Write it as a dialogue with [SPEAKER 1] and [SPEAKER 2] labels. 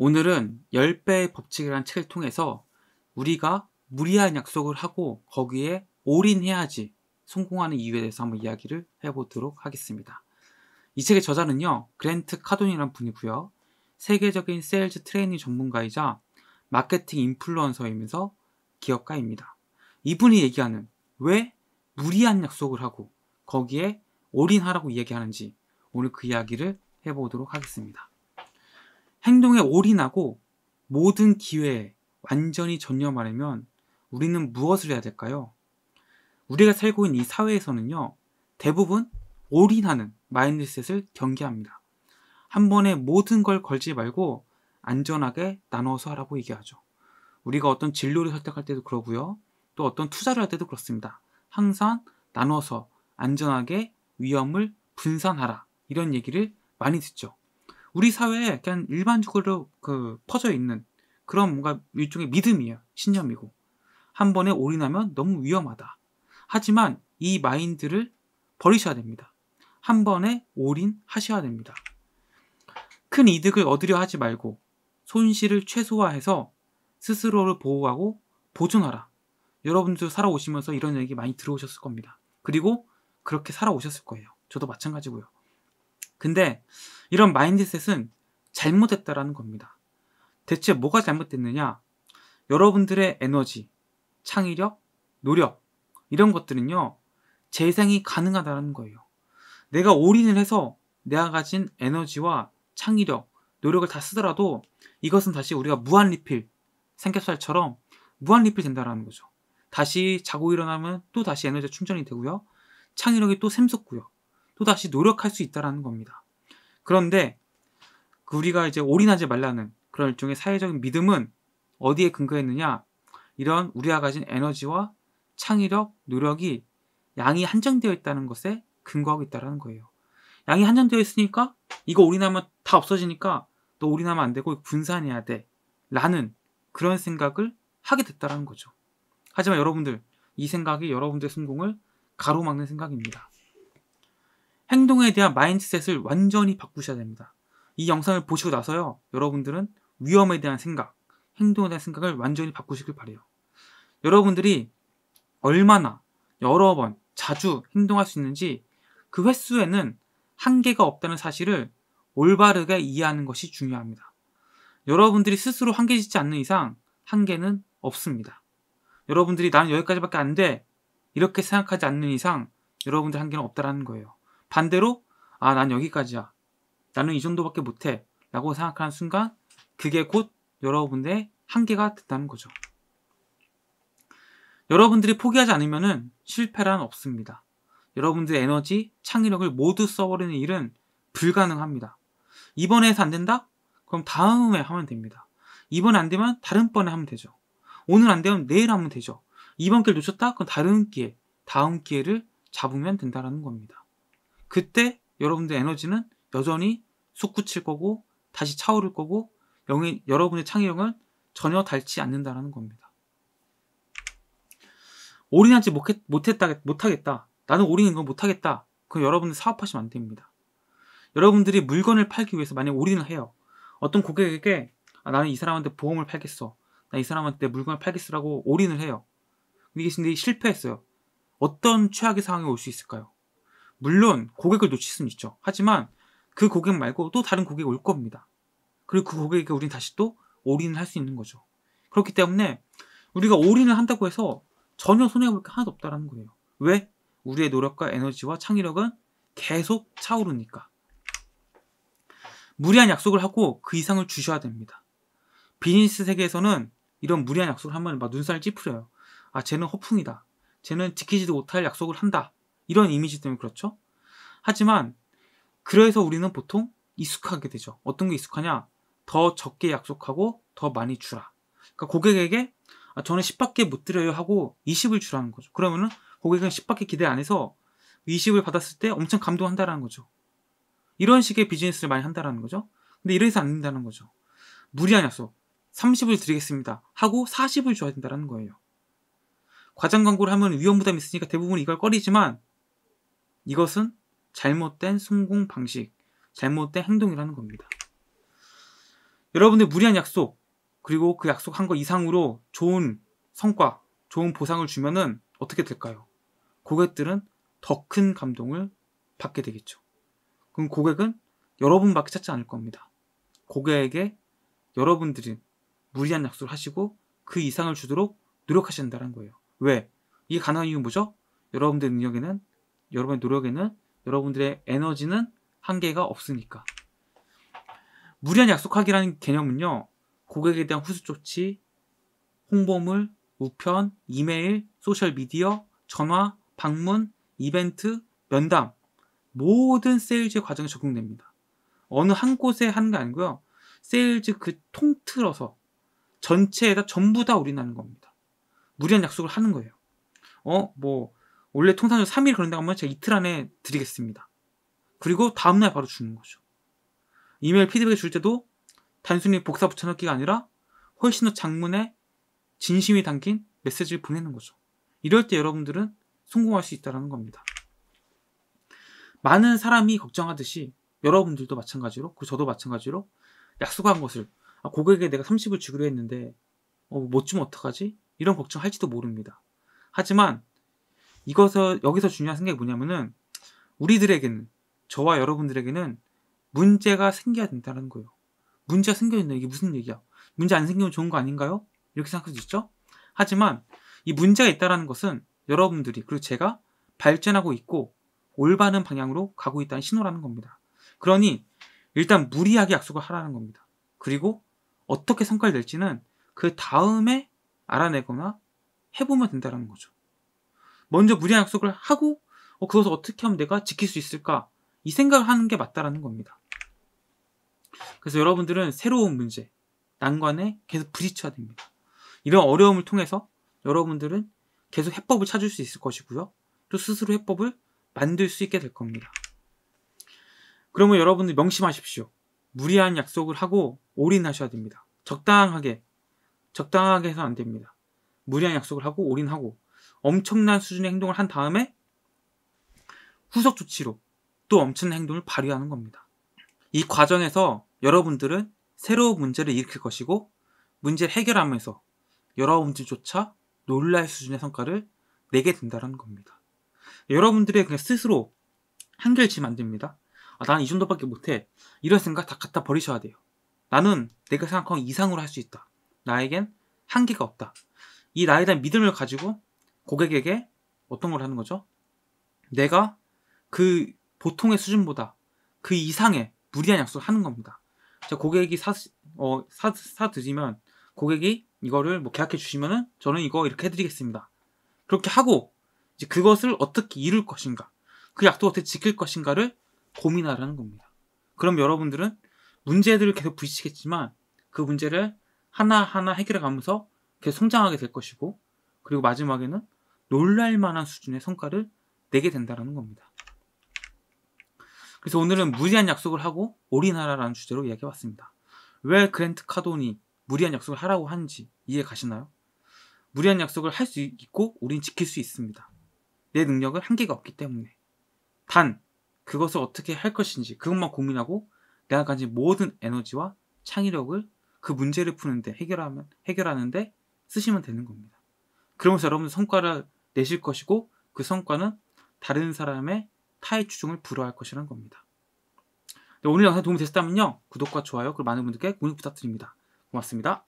[SPEAKER 1] 오늘은 10배의 법칙이라는 책을 통해서 우리가 무리한 약속을 하고 거기에 올인해야지 성공하는 이유에 대해서 한번 이야기를 해보도록 하겠습니다. 이 책의 저자는요, 그랜트 카돈이라는 분이고요. 세계적인 세일즈 트레이닝 전문가이자 마케팅 인플루언서이면서 기업가입니다. 이분이 얘기하는 왜 무리한 약속을 하고 거기에 올인하라고 이야기하는지 오늘 그 이야기를 해보도록 하겠습니다. 행동에 올인하고 모든 기회에 완전히 전념하려면 우리는 무엇을 해야 될까요? 우리가 살고 있는 이 사회에서는요, 대부분 올인하는 마인드셋을 경계합니다. 한 번에 모든 걸 걸지 말고 안전하게 나눠서 하라고 얘기하죠. 우리가 어떤 진로를 선택할 때도 그러고요. 또 어떤 투자를 할 때도 그렇습니다. 항상 나눠서 안전하게 위험을 분산하라. 이런 얘기를 많이 듣죠. 우리 사회에 그냥 일반적으로 그 퍼져 있는 그런 뭔가 일종의 믿음이에요. 신념이고. 한 번에 올인하면 너무 위험하다. 하지만 이 마인드를 버리셔야 됩니다. 한 번에 올인하셔야 됩니다. 큰 이득을 얻으려 하지 말고 손실을 최소화해서 스스로를 보호하고 보존하라. 여러분들 살아오시면서 이런 얘기 많이 들어오셨을 겁니다. 그리고 그렇게 살아오셨을 거예요. 저도 마찬가지고요. 근데 이런 마인드셋은 잘못됐다라는 겁니다. 대체 뭐가 잘못됐느냐? 여러분들의 에너지, 창의력, 노력 이런 것들은요. 재생이 가능하다는 거예요. 내가 올인을 해서 내가 가진 에너지와 창의력, 노력을 다 쓰더라도 이것은 다시 우리가 무한 리필, 삼겹살처럼 무한 리필 된다는 거죠. 다시 자고 일어나면 또 다시 에너지 충전이 되고요. 창의력이 또 샘솟고요. 또다시 노력할 수 있다라는 겁니다. 그런데 그 우리가 이제 올인하지 말라는 그런 일종의 사회적인 믿음은 어디에 근거했느냐? 이런 우리가 가진 에너지와 창의력, 노력이 양이 한정되어 있다는 것에 근거하고 있다는 거예요. 양이 한정되어 있으니까 이거 올인하면 다 없어지니까 또 올인하면 안 되고 분산해야 돼. 라는 그런 생각을 하게 됐다는 거죠. 하지만 여러분들, 이 생각이 여러분들의 성공을 가로막는 생각입니다. 행동에 대한 마인드셋을 완전히 바꾸셔야 됩니다. 이 영상을 보시고 나서요. 여러분들은 위험에 대한 생각, 행동에 대한 생각을 완전히 바꾸시길 바래요. 여러분들이 얼마나 여러 번 자주 행동할 수 있는지 그 횟수에는 한계가 없다는 사실을 올바르게 이해하는 것이 중요합니다. 여러분들이 스스로 한계 짓지 않는 이상 한계는 없습니다. 여러분들이 나는 여기까지밖에 안 돼. 이렇게 생각하지 않는 이상 여러분들 한계는 없다라는 거예요. 반대로 아 난 여기까지야 나는 이 정도밖에 못해 라고 생각하는 순간 그게 곧 여러분의 들 한계가 됐다는 거죠 여러분들이 포기하지 않으면 실패란 없습니다 여러분들의 에너지, 창의력을 모두 써버리는 일은 불가능합니다 이번에 해서 안 된다? 그럼 다음에 하면 됩니다 이번에 안 되면 다른 번에 하면 되죠 오늘 안 되면 내일 하면 되죠 이번 기회를 놓쳤다? 그럼 다른 기회, 다음 기회를 잡으면 된다는 겁니다 그때 여러분들 에너지는 여전히 솟구칠 거고 다시 차오를 거고 영의, 여러분의 창의력은 전혀 닳지 않는다라는 겁니다. 올인하지 못했, 못했다, 못하겠다. 나는 올인인 건 못하겠다. 그럼 여러분은 사업하시면 안 됩니다. 여러분들이 물건을 팔기 위해서 만약 올인을 해요. 어떤 고객에게 아, 나는 이 사람한테 보험을 팔겠어. 나 이 사람한테 물건을 팔겠으라고 올인을 해요. 이게 실패했어요. 어떤 최악의 상황이 올 수 있을까요? 물론 고객을 놓칠 수는 있죠. 하지만 그 고객 말고 또 다른 고객이 올 겁니다. 그리고 그 고객에게 우린 다시 또 올인을 할 수 있는 거죠. 그렇기 때문에 우리가 올인을 한다고 해서 전혀 손해볼 게 하나도 없다는 거예요. 왜? 우리의 노력과 에너지와 창의력은 계속 차오르니까. 무리한 약속을 하고 그 이상을 주셔야 됩니다. 비즈니스 세계에서는 이런 무리한 약속을 하면 막 눈살 찌푸려요. 아, 쟤는 허풍이다. 쟤는 지키지도 못할 약속을 한다. 이런 이미지 때문에 그렇죠. 하지만 그래서 우리는 보통 익숙하게 되죠. 어떤 게 익숙하냐? 더 적게 약속하고 더 많이 주라. 그러니까 고객에게 아, 저는 10밖에 못 드려요 하고 20을 주라는 거죠. 그러면은 고객은 10밖에 기대 안 해서 20을 받았을 때 엄청 감동한다라는 거죠. 이런 식의 비즈니스를 많이 한다라는 거죠. 근데 이래서 안 된다는 거죠. 무리한 약속. 30을 드리겠습니다. 하고 40을 줘야 된다는 거예요. 과장 광고를 하면 위험 부담이 있으니까 대부분 이걸 꺼리지만 이것은 잘못된 성공 방식, 잘못된 행동이라는 겁니다. 여러분의 무리한 약속, 그리고 그 약속한 것 이상으로 좋은 성과, 좋은 보상을 주면은 어떻게 될까요? 고객들은 더 큰 감동을 받게 되겠죠. 그럼 고객은 여러분밖에 찾지 않을 겁니다. 고객에게 여러분들이 무리한 약속을 하시고 그 이상을 주도록 노력하신다는 거예요. 왜? 이게 가능한 이유는 뭐죠? 여러분들의 능력에는 여러분의 노력에는 여러분들의 에너지는 한계가 없으니까. 무리한 약속하기라는 개념은요. 고객에 대한 후수 조치, 홍보물, 우편, 이메일, 소셜미디어, 전화, 방문, 이벤트, 면담 모든 세일즈 과정에 적용됩니다. 어느 한 곳에 하는 게 아니고요. 세일즈 그 통틀어서 전체에다 전부 다 올인하는 겁니다. 무리한 약속을 하는 거예요. 어, 뭐 원래 통상적으로 3일 그런고 하면 제가 이틀 안에 드리겠습니다. 그리고 다음날 바로 주는 거죠. 이메일 피드백을 줄 때도 단순히 복사 붙여넣기가 아니라 훨씬 더 장문에 진심이 담긴 메시지를 보내는 거죠. 이럴 때 여러분들은 성공할 수 있다는 겁니다. 많은 사람이 걱정하듯이 여러분들도 마찬가지로, 그 저도 마찬가지로 약속한 것을 아, 고객에 게 내가 30을 주기로 했는데 어, 못 주면 어떡하지? 이런 걱정할지도 모릅니다. 하지만 이것을 여기서 중요한 생각이 뭐냐면은 우리들에게는 저와 여러분들에게는 문제가 생겨야 된다는 거예요. 문제가 생겨야 된다. 이게 무슨 얘기야? 문제 안 생기면 좋은 거 아닌가요? 이렇게 생각할 수 있죠. 하지만 이 문제가 있다라는 것은 여러분들이 그리고 제가 발전하고 있고 올바른 방향으로 가고 있다는 신호라는 겁니다. 그러니 일단 무리하게 약속을 하라는 겁니다. 그리고 어떻게 성과를 낼지는 그 다음에 알아내거나 해보면 된다는 거죠. 먼저 무리한 약속을 하고 어, 그것을 어떻게 하면 내가 지킬 수 있을까 이 생각을 하는 게 맞다라는 겁니다. 그래서 여러분들은 새로운 문제, 난관에 계속 부딪혀야 됩니다. 이런 어려움을 통해서 여러분들은 계속 해법을 찾을 수 있을 것이고요. 또 스스로 해법을 만들 수 있게 될 겁니다. 그러면 여러분들 명심하십시오. 무리한 약속을 하고 올인하셔야 됩니다. 적당하게, 적당하게 해서안 됩니다. 무리한 약속을 하고 올인하고 엄청난 수준의 행동을 한 다음에 후속 조치로 또 엄청난 행동을 발휘하는 겁니다. 이 과정에서 여러분들은 새로운 문제를 일으킬 것이고 문제를 해결하면서 여러분들조차 놀랄 수준의 성과를 내게 된다는 겁니다. 여러분들의 그냥 스스로 한결치 만듭니다. 아, 나는 이 정도밖에 못해. 이런 생각 다 갖다 버리셔야 돼요. 나는 내가 생각한 이상으로 할 수 있다. 나에겐 한계가 없다. 이 나에 대한 믿음을 가지고 고객에게 어떤 걸 하는 거죠? 내가 그 보통의 수준보다 그 이상의 무리한 약속을 하는 겁니다. 자, 고객이 사, 어, 사, 사드리면 고객이 이거를 뭐 계약해 주시면은 저는 이거 이렇게 해드리겠습니다. 그렇게 하고 이제 그것을 어떻게 이룰 것인가, 그약속 어떻게 지킬 것인가를 고민하라는 겁니다. 그럼 여러분들은 문제들을 계속 부딪히겠지만 그 문제를 하나하나 해결해 가면서 계속 성장하게 될 것이고 그리고 마지막에는 놀랄만한 수준의 성과를 내게 된다는 겁니다. 그래서 오늘은 무리한 약속을 하고 올인하라라는 주제로 이야기해봤습니다. 왜 그랜트 카돈이 무리한 약속을 하라고 하는지 이해 가시나요? 무리한 약속을 할 수 있고 우린 지킬 수 있습니다. 내 능력은 한계가 없기 때문에. 단, 그것을 어떻게 할 것인지 그것만 고민하고 내가 가진 모든 에너지와 창의력을 그 문제를 푸는데 해결하면, 해결하는데 쓰시면 되는 겁니다. 그러면서 여러분 성과를 내실 것이고 그 성과는 다른 사람의 타의 추종을 불허할 것이라는 겁니다. 네, 오늘 영상 도움이 되셨다면요. 구독과 좋아요 그리고 많은 분들께 공유 부탁드립니다. 고맙습니다.